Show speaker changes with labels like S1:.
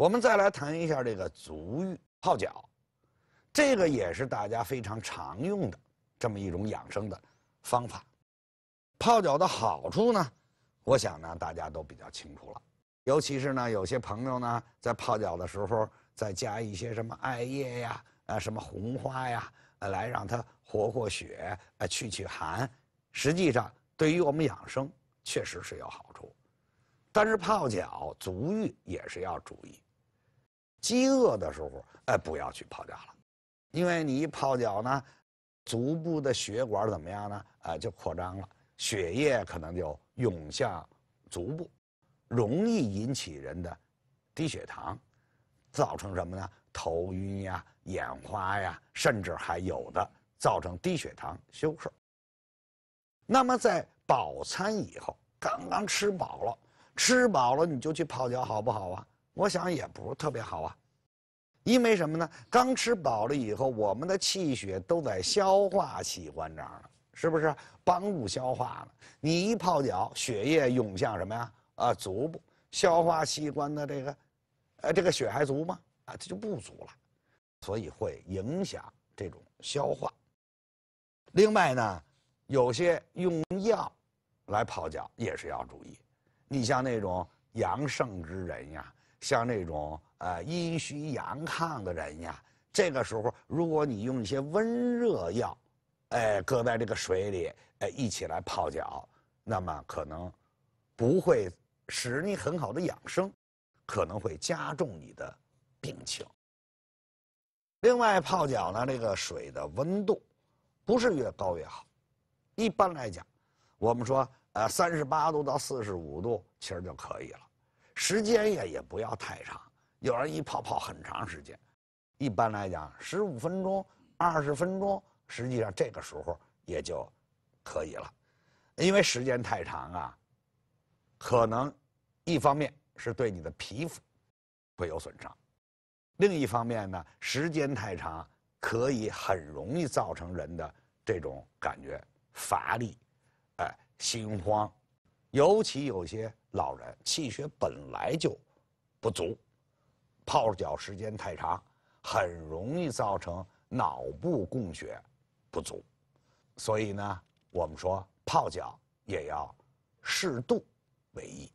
S1: 我们再来谈一下这个足浴泡脚，这个也是大家非常常用的这么一种养生的方法。泡脚的好处呢，我想呢大家都比较清楚了。尤其是呢有些朋友呢在泡脚的时候再加一些什么艾叶呀啊什么红花呀来让它活活血啊去去寒，实际上对于我们养生确实是有好处。但是泡脚足浴也是要注意。饥饿的时候，哎，不要去泡脚了，因为你一泡脚呢，足部的血管怎么样呢？哎，就扩张了，血液可能就涌向足部，容易引起人的低血糖，造成什么呢？头晕呀，眼花呀，甚至还有的造成低血糖休克。那么在饱餐以后，刚刚吃饱了，吃饱了你就去泡脚好不好啊？我想也不是特别好啊，因为什么呢？刚吃饱了以后，我们的气血都在消化器官这儿了，是不是？帮助消化了。你一泡脚，血液涌向什么呀？啊，足部消化器官的这个，呃，这个血还足吗？啊，它就不足了，所以会影响这种消化。另外呢，有些用药，来泡脚也是要注意。你像那种阳盛之人呀。像那种呃阴虚阳亢的人呀，这个时候如果你用一些温热药，哎，搁在这个水里，哎，一起来泡脚，那么可能不会使你很好的养生，可能会加重你的病情。另外，泡脚呢，这个水的温度不是越高越好，一般来讲，我们说呃三十八度到四十五度其实就可以了。时间也也不要太长，有人一泡泡很长时间，一般来讲十五分钟、二十分钟，实际上这个时候也就可以了。因为时间太长啊，可能一方面是对你的皮肤会有损伤，另一方面呢，时间太长可以很容易造成人的这种感觉乏力、哎心慌。尤其有些老人气血本来就不足，泡脚时间太长，很容易造成脑部供血不足，所以呢，我们说泡脚也要适度为宜。